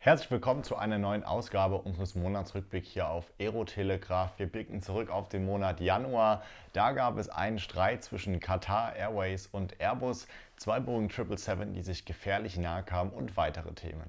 Herzlich willkommen zu einer neuen Ausgabe unseres Monatsrückblick hier auf Aerotelegraph. Wir blicken zurück auf den Monat Januar. Da gab es einen Streit zwischen Qatar Airways und Airbus, zwei Boeing 777, die sich gefährlich nahe kamen und weitere Themen.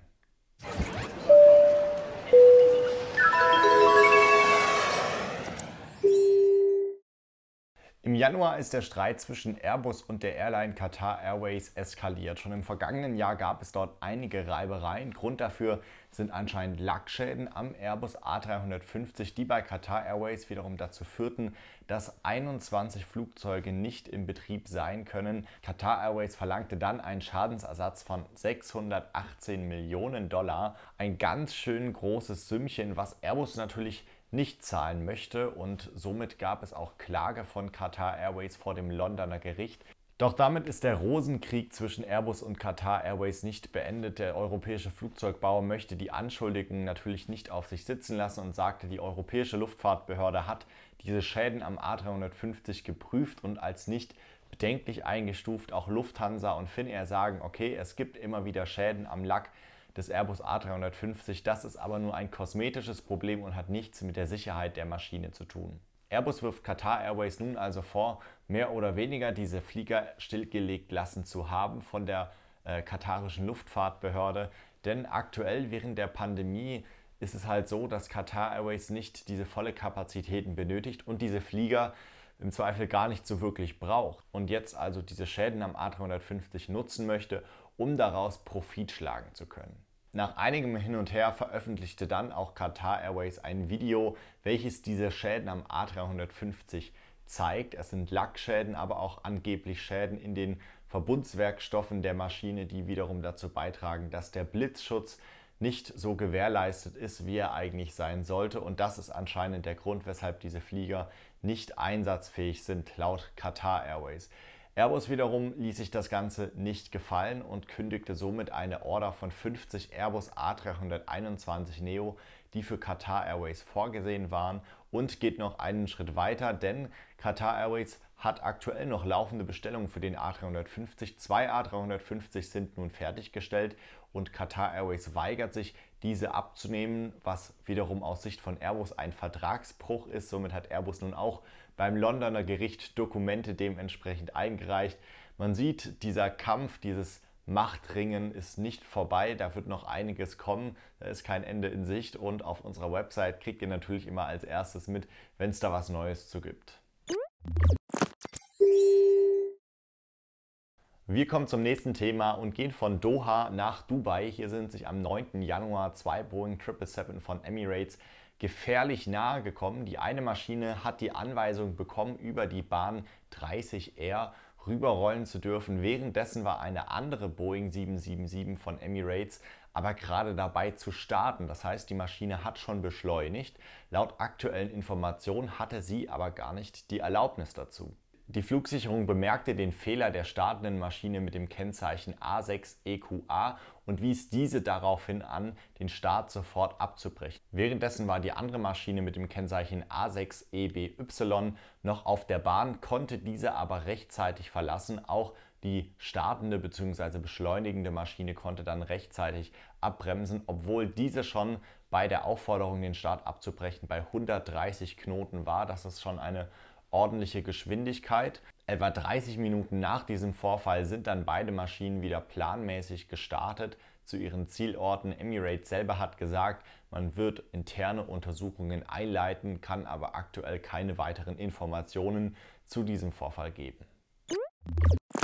Im Januar ist der Streit zwischen Airbus und der Airline Qatar Airways eskaliert. Schon im vergangenen Jahr gab es dort einige Reibereien. Grund dafür sind anscheinend Lackschäden am Airbus A350, die bei Qatar Airways wiederum dazu führten, dass 21 Flugzeuge nicht in Betrieb sein können. Qatar Airways verlangte dann einen Schadensersatz von 618 Millionen Dollar. Ein ganz schön großes Sümmchen, was Airbus natürlich nicht zahlen möchte und somit gab es auch Klage von Qatar Airways vor dem Londoner Gericht. Doch damit ist der Rosenkrieg zwischen Airbus und Qatar Airways nicht beendet. Der europäische Flugzeugbauer möchte die Anschuldigungen natürlich nicht auf sich sitzen lassen und sagte, die europäische Luftfahrtbehörde hat diese Schäden am A350 geprüft und als nicht bedenklich eingestuft. Auch Lufthansa und Finnair sagen, okay, es gibt immer wieder Schäden am Lack des Airbus A350. Das ist aber nur ein kosmetisches Problem und hat nichts mit der Sicherheit der Maschine zu tun. Airbus wirft Qatar Airways nun also vor, mehr oder weniger diese Flieger stillgelegt lassen zu haben von der äh, katarischen Luftfahrtbehörde. Denn aktuell während der Pandemie ist es halt so, dass Qatar Airways nicht diese volle Kapazitäten benötigt und diese Flieger im Zweifel gar nicht so wirklich braucht und jetzt also diese Schäden am A350 nutzen möchte, um daraus Profit schlagen zu können. Nach einigem Hin und Her veröffentlichte dann auch Qatar Airways ein Video, welches diese Schäden am A350 zeigt. Es sind Lackschäden, aber auch angeblich Schäden in den Verbundswerkstoffen der Maschine, die wiederum dazu beitragen, dass der Blitzschutz nicht so gewährleistet ist, wie er eigentlich sein sollte. Und das ist anscheinend der Grund, weshalb diese Flieger nicht einsatzfähig sind, laut Qatar Airways. Airbus wiederum ließ sich das Ganze nicht gefallen und kündigte somit eine Order von 50 Airbus A321 Neo, die für Qatar Airways vorgesehen waren und geht noch einen Schritt weiter, denn Qatar Airways hat aktuell noch laufende Bestellungen für den A350. Zwei A350 sind nun fertiggestellt und Qatar Airways weigert sich, diese abzunehmen, was wiederum aus Sicht von Airbus ein Vertragsbruch ist. Somit hat Airbus nun auch beim Londoner Gericht Dokumente dementsprechend eingereicht. Man sieht, dieser Kampf, dieses Machtringen ist nicht vorbei, da wird noch einiges kommen, da ist kein Ende in Sicht und auf unserer Website kriegt ihr natürlich immer als erstes mit, wenn es da was Neues zu gibt. Wir kommen zum nächsten Thema und gehen von Doha nach Dubai. Hier sind sich am 9. Januar zwei Boeing 777 von Emirates gefährlich nahe gekommen. Die eine Maschine hat die Anweisung bekommen, über die Bahn 30R rüberrollen zu dürfen. Währenddessen war eine andere Boeing 777 von Emirates aber gerade dabei zu starten. Das heißt, die Maschine hat schon beschleunigt. Laut aktuellen Informationen hatte sie aber gar nicht die Erlaubnis dazu. Die Flugsicherung bemerkte den Fehler der startenden Maschine mit dem Kennzeichen A6EQA e und wies diese daraufhin an, den Start sofort abzubrechen. Währenddessen war die andere Maschine mit dem Kennzeichen A6EBY e noch auf der Bahn, konnte diese aber rechtzeitig verlassen. Auch die startende bzw. beschleunigende Maschine konnte dann rechtzeitig abbremsen, obwohl diese schon bei der Aufforderung, den Start abzubrechen, bei 130 Knoten war. Das ist schon eine ordentliche Geschwindigkeit. Etwa 30 Minuten nach diesem Vorfall sind dann beide Maschinen wieder planmäßig gestartet zu ihren Zielorten. Emirates selber hat gesagt, man wird interne Untersuchungen einleiten, kann aber aktuell keine weiteren Informationen zu diesem Vorfall geben.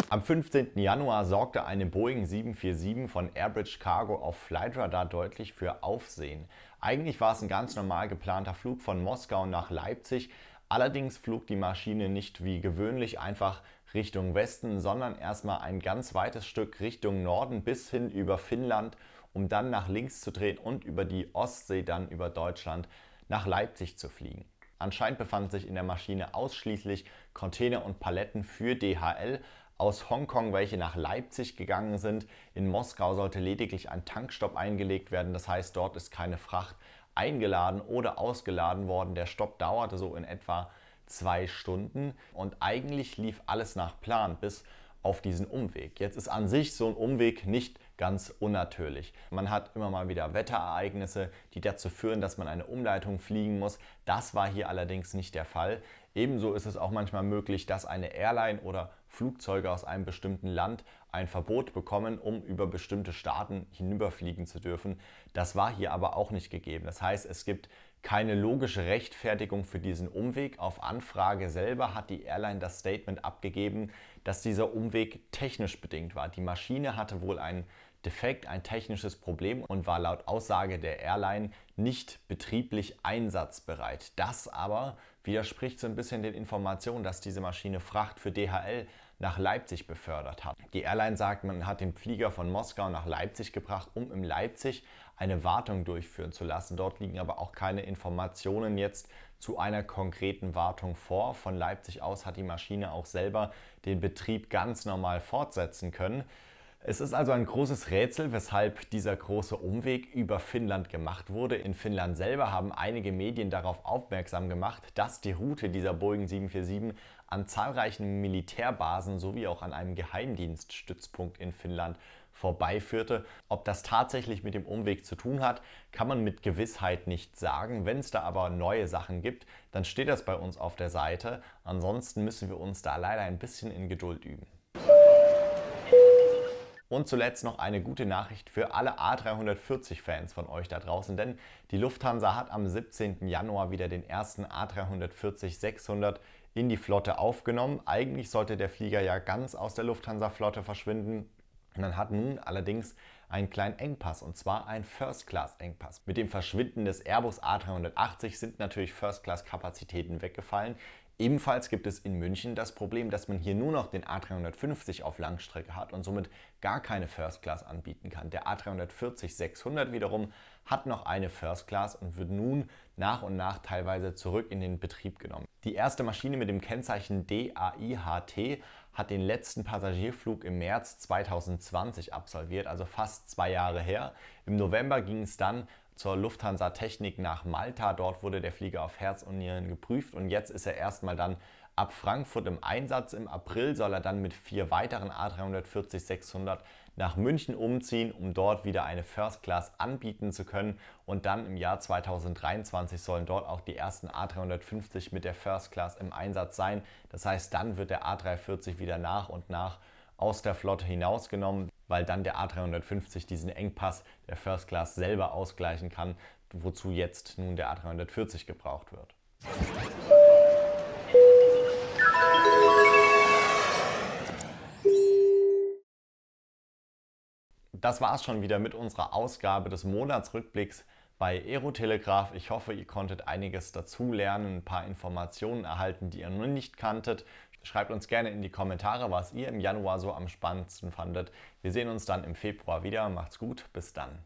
Am 15. Januar sorgte eine Boeing 747 von Airbridge Cargo auf Flightradar deutlich für Aufsehen. Eigentlich war es ein ganz normal geplanter Flug von Moskau nach Leipzig, Allerdings flog die Maschine nicht wie gewöhnlich einfach Richtung Westen, sondern erstmal ein ganz weites Stück Richtung Norden bis hin über Finnland, um dann nach links zu drehen und über die Ostsee dann über Deutschland nach Leipzig zu fliegen. Anscheinend befanden sich in der Maschine ausschließlich Container und Paletten für DHL aus Hongkong, welche nach Leipzig gegangen sind. In Moskau sollte lediglich ein Tankstopp eingelegt werden, das heißt, dort ist keine Fracht eingeladen oder ausgeladen worden. Der Stopp dauerte so in etwa zwei Stunden und eigentlich lief alles nach Plan bis auf diesen Umweg. Jetzt ist an sich so ein Umweg nicht ganz unnatürlich. Man hat immer mal wieder Wetterereignisse, die dazu führen, dass man eine Umleitung fliegen muss. Das war hier allerdings nicht der Fall. Ebenso ist es auch manchmal möglich, dass eine Airline oder Flugzeuge aus einem bestimmten Land ein Verbot bekommen, um über bestimmte Staaten hinüberfliegen zu dürfen. Das war hier aber auch nicht gegeben. Das heißt, es gibt keine logische Rechtfertigung für diesen Umweg. Auf Anfrage selber hat die Airline das Statement abgegeben, dass dieser Umweg technisch bedingt war. Die Maschine hatte wohl einen defekt, ein technisches Problem und war laut Aussage der Airline nicht betrieblich einsatzbereit. Das aber widerspricht so ein bisschen den Informationen, dass diese Maschine Fracht für DHL nach Leipzig befördert hat. Die Airline sagt, man hat den Flieger von Moskau nach Leipzig gebracht, um in Leipzig eine Wartung durchführen zu lassen. Dort liegen aber auch keine Informationen jetzt zu einer konkreten Wartung vor. Von Leipzig aus hat die Maschine auch selber den Betrieb ganz normal fortsetzen können. Es ist also ein großes Rätsel, weshalb dieser große Umweg über Finnland gemacht wurde. In Finnland selber haben einige Medien darauf aufmerksam gemacht, dass die Route dieser Boeing 747 an zahlreichen Militärbasen sowie auch an einem Geheimdienststützpunkt in Finnland vorbeiführte. Ob das tatsächlich mit dem Umweg zu tun hat, kann man mit Gewissheit nicht sagen. Wenn es da aber neue Sachen gibt, dann steht das bei uns auf der Seite. Ansonsten müssen wir uns da leider ein bisschen in Geduld üben. Und zuletzt noch eine gute Nachricht für alle A340-Fans von euch da draußen, denn die Lufthansa hat am 17. Januar wieder den ersten A340-600 in die Flotte aufgenommen. Eigentlich sollte der Flieger ja ganz aus der Lufthansa-Flotte verschwinden. Man hat nun allerdings einen kleinen Engpass und zwar einen First-Class-Engpass. Mit dem Verschwinden des Airbus A380 sind natürlich First-Class-Kapazitäten weggefallen. Ebenfalls gibt es in München das Problem, dass man hier nur noch den A350 auf Langstrecke hat und somit gar keine First Class anbieten kann. Der A340-600 wiederum hat noch eine First Class und wird nun nach und nach teilweise zurück in den Betrieb genommen. Die erste Maschine mit dem Kennzeichen DAIHT hat den letzten Passagierflug im März 2020 absolviert, also fast zwei Jahre her. Im November ging es dann zur Lufthansa Technik nach Malta. Dort wurde der Flieger auf Herz und Nieren geprüft und jetzt ist er erstmal dann ab Frankfurt im Einsatz. Im April soll er dann mit vier weiteren A340-600 nach München umziehen, um dort wieder eine First Class anbieten zu können. Und dann im Jahr 2023 sollen dort auch die ersten A350 mit der First Class im Einsatz sein. Das heißt, dann wird der A340 wieder nach und nach aus der Flotte hinausgenommen, weil dann der A350 diesen Engpass der First Class selber ausgleichen kann, wozu jetzt nun der A340 gebraucht wird. Das war es schon wieder mit unserer Ausgabe des Monatsrückblicks bei Aerotelegraph. Ich hoffe, ihr konntet einiges dazu lernen, ein paar Informationen erhalten, die ihr noch nicht kanntet. Schreibt uns gerne in die Kommentare, was ihr im Januar so am spannendsten fandet. Wir sehen uns dann im Februar wieder. Macht's gut, bis dann.